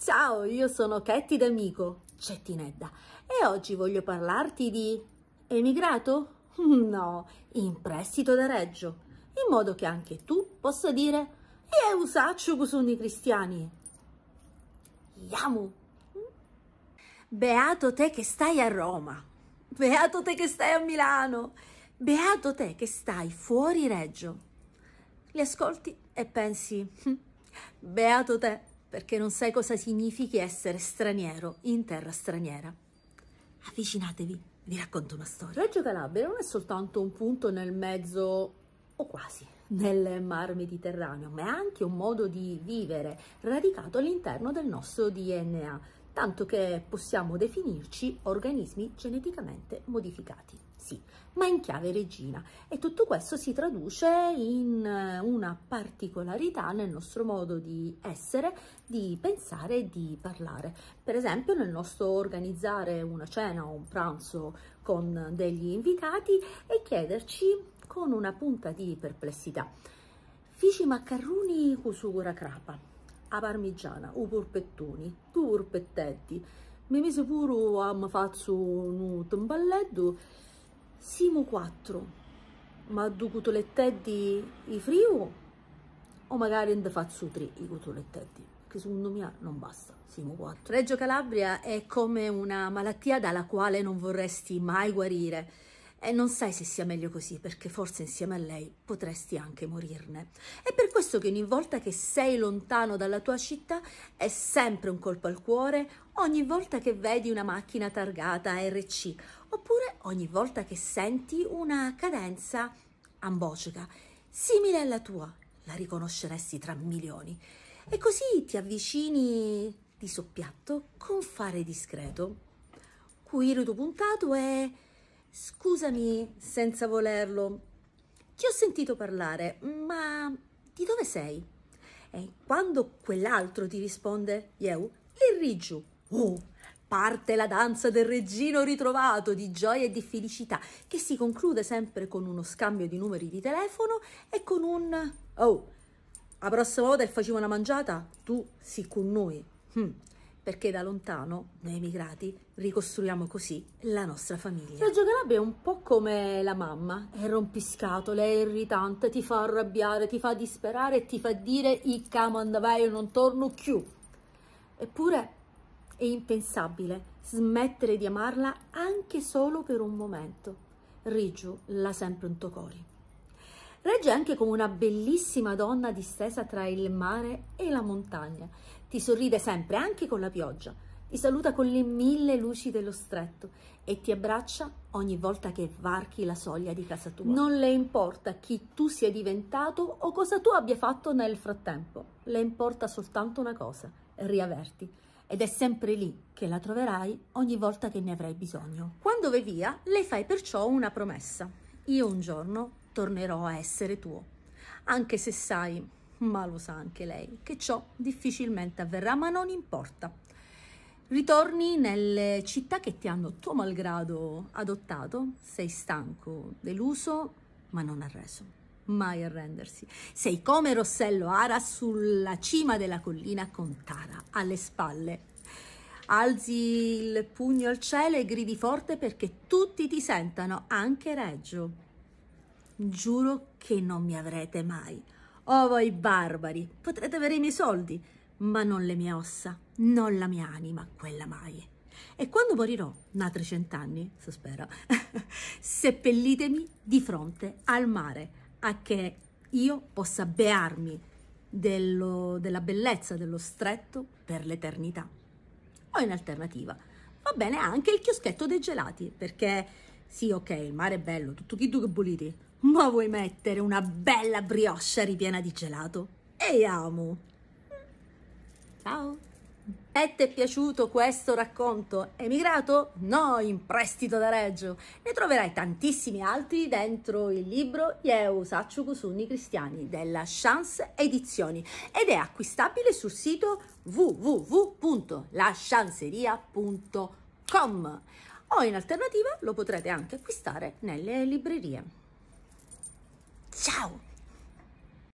Ciao, io sono Ketty D'Amico, Cettinedda, e oggi voglio parlarti di... Emigrato? No, in prestito da Reggio, in modo che anche tu possa dire «E usaccio sono i cristiani!» Iamu! Beato te che stai a Roma, beato te che stai a Milano, beato te che stai fuori Reggio. Li ascolti e pensi hm, «Beato te!» perché non sai cosa significhi essere straniero in terra straniera. Avvicinatevi, vi racconto una storia. Reggio Calabria non è soltanto un punto nel mezzo, o quasi, nel mar Mediterraneo, ma è anche un modo di vivere radicato all'interno del nostro DNA, tanto che possiamo definirci organismi geneticamente modificati sì, ma in chiave regina. E tutto questo si traduce in eh, una particolarità nel nostro modo di essere, di pensare e di parlare. Per esempio nel nostro organizzare una cena o un pranzo con degli invitati e chiederci con una punta di perplessità. Fici maccarroni cu sugura crapa, a parmigiana, u porpettoni, tu porpettetti, mi mise pure a fare un tumballetto Simo 4, ma due cutolettetti i frio o magari ne faccio tre i cutolettetti? Che secondo me non basta, Simo 4. Reggio Calabria è come una malattia dalla quale non vorresti mai guarire. E non sai se sia meglio così, perché forse insieme a lei potresti anche morirne. È per questo che ogni volta che sei lontano dalla tua città è sempre un colpo al cuore, ogni volta che vedi una macchina targata RC oppure ogni volta che senti una cadenza ambocica, simile alla tua, la riconosceresti tra milioni. E così ti avvicini di soppiatto con fare discreto. Cui irrido puntato è scusami senza volerlo. Ti ho sentito parlare, ma di dove sei? E quando quell'altro ti risponde, Yeu, l'irrigiu. Oh, Parte la danza del reggino ritrovato di gioia e di felicità, che si conclude sempre con uno scambio di numeri di telefono e con un Oh, la prossima volta che facciamo una mangiata, tu si con noi. Hm, perché da lontano, noi emigrati, ricostruiamo così la nostra famiglia. La Giocarabbi è un po' come la mamma, è rompiscatole, è irritante, ti fa arrabbiare, ti fa disperare, e ti fa dire i camo andavai, io non torno più. Eppure è impensabile smettere di amarla anche solo per un momento. Riju l'ha sempre un tuo tocori. Regge anche come una bellissima donna distesa tra il mare e la montagna. Ti sorride sempre, anche con la pioggia. Ti saluta con le mille luci dello stretto e ti abbraccia ogni volta che varchi la soglia di casa tua. Non le importa chi tu sia diventato o cosa tu abbia fatto nel frattempo. Le importa soltanto una cosa, riaverti ed è sempre lì che la troverai ogni volta che ne avrai bisogno. Quando vai via, le fai perciò una promessa. Io un giorno tornerò a essere tuo, anche se sai, ma lo sa anche lei, che ciò difficilmente avverrà, ma non importa. Ritorni nelle città che ti hanno tuo malgrado adottato, sei stanco, deluso, ma non arreso mai arrendersi. Sei come Rossello Ara sulla cima della collina con Tara alle spalle. Alzi il pugno al cielo e gridi forte perché tutti ti sentano, anche Reggio. Giuro che non mi avrete mai. Oh voi barbari, potrete avere i miei soldi, ma non le mie ossa, non la mia anima, quella mai. E quando morirò, 300 anni, si spera, seppellitemi di fronte al mare, a che io possa bearmi dello, della bellezza dello stretto per l'eternità. O in alternativa, va bene anche il chioschetto dei gelati, perché sì, ok, il mare è bello, tutto chi tu che boliti, ma vuoi mettere una bella brioche ripiena di gelato? E amo! Ciao! E ti è piaciuto questo racconto? Emigrato? No, in prestito da Reggio! Ne troverai tantissimi altri dentro il libro Yeu Saccio Kusuni Cristiani della Chance Edizioni ed è acquistabile sul sito www.lascianceria.com o in alternativa lo potrete anche acquistare nelle librerie. Ciao!